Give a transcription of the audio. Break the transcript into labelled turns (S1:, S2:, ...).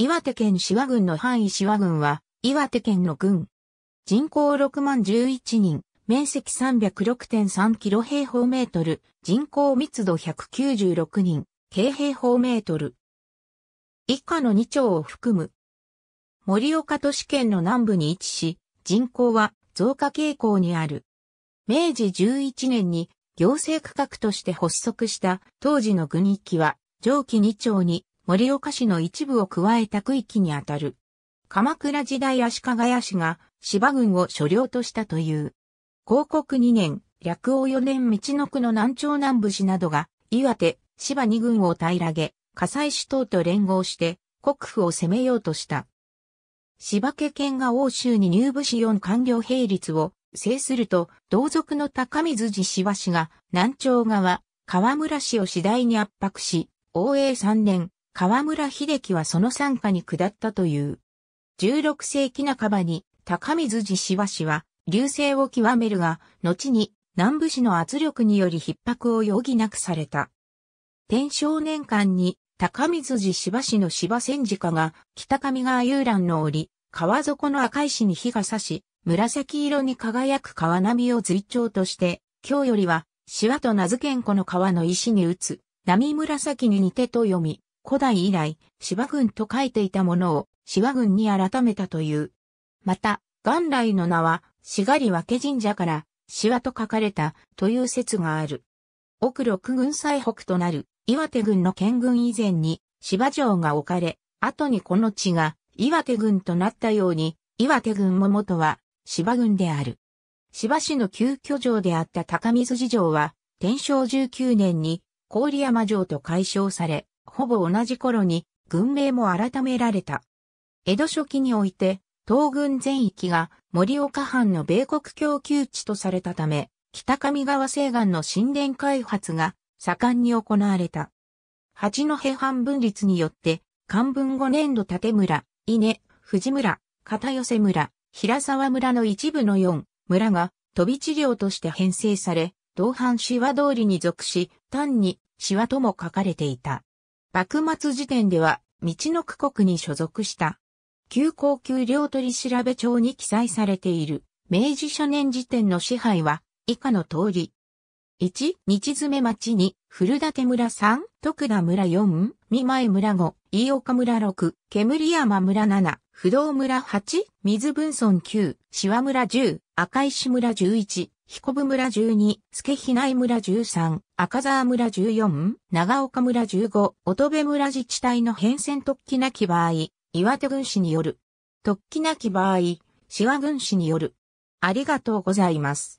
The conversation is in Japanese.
S1: 岩手県紫和郡の範囲紫和郡は、岩手県の郡。人口6万11人、面積306.3キロ平方メートル、人口密度196人、京平方メートル。以下の2町を含む。森岡都市圏の南部に位置し、人口は増加傾向にある。明治11年に行政区画として発足した当時の郡域は上記2町に盛岡市の一部を加えた区域にあたる。鎌倉時代足利氏が芝軍を所領としたという。広告2年、略王4年道の区の南朝南部市などが岩手、芝2軍を平らげ、火災市等と連合して国府を攻めようとした。芝家県が欧州に入部し4官僚並立を制すると、同族の高水寺芝氏が南朝側、河村氏を次第に圧迫し、応永3年、河村秀樹はその参加に下ったという。16世紀半ばに高水寺芝氏は流星を極めるが、後に南部市の圧力により逼迫を余儀なくされた。天正年間に高水寺芝氏の芝戦時下が北上川遊覧の折、川底の赤石に火が差し、紫色に輝く川波を随調として、今日よりは、しと名付けんこの川の石に打つ、波紫に似てと読み、古代以来、芝軍と書いていたものを、芝軍に改めたという。また、元来の名は、しがりわけ神社から、しわと書かれた、という説がある。奥六軍最北となる、岩手軍の県軍以前に、芝城が置かれ、後にこの地が、岩手軍となったように、岩手軍も元は、芝軍である。芝市の旧居城であった高水寺城は、天正19年に、郡山城と改称され、ほぼ同じ頃に軍名も改められた。江戸初期において、東軍全域が森岡藩の米国供給地とされたため、北上川西岸の神殿開発が盛んに行われた。八戸藩分立によって、漢文5年度立村、稲、藤村、片寄村、平沢村の一部の4村が飛び地領として編成され、同伴シワ通りに属し、単にシワとも書かれていた。幕末時点では、道の区国に所属した。旧高級領取調べ帳に記載されている、明治初年時点の支配は、以下の通り。1、日詰町に、古館村3、徳田村4、三前村5、飯岡村6、煙山村7、不動村8、水分村9、島村10、赤石村11、彦部村12、助比内村13、赤沢村14、長岡村15、乙部村自治体の変遷突起なき場合、岩手軍師による。突起なき場合、志和軍師による。ありがとうございます。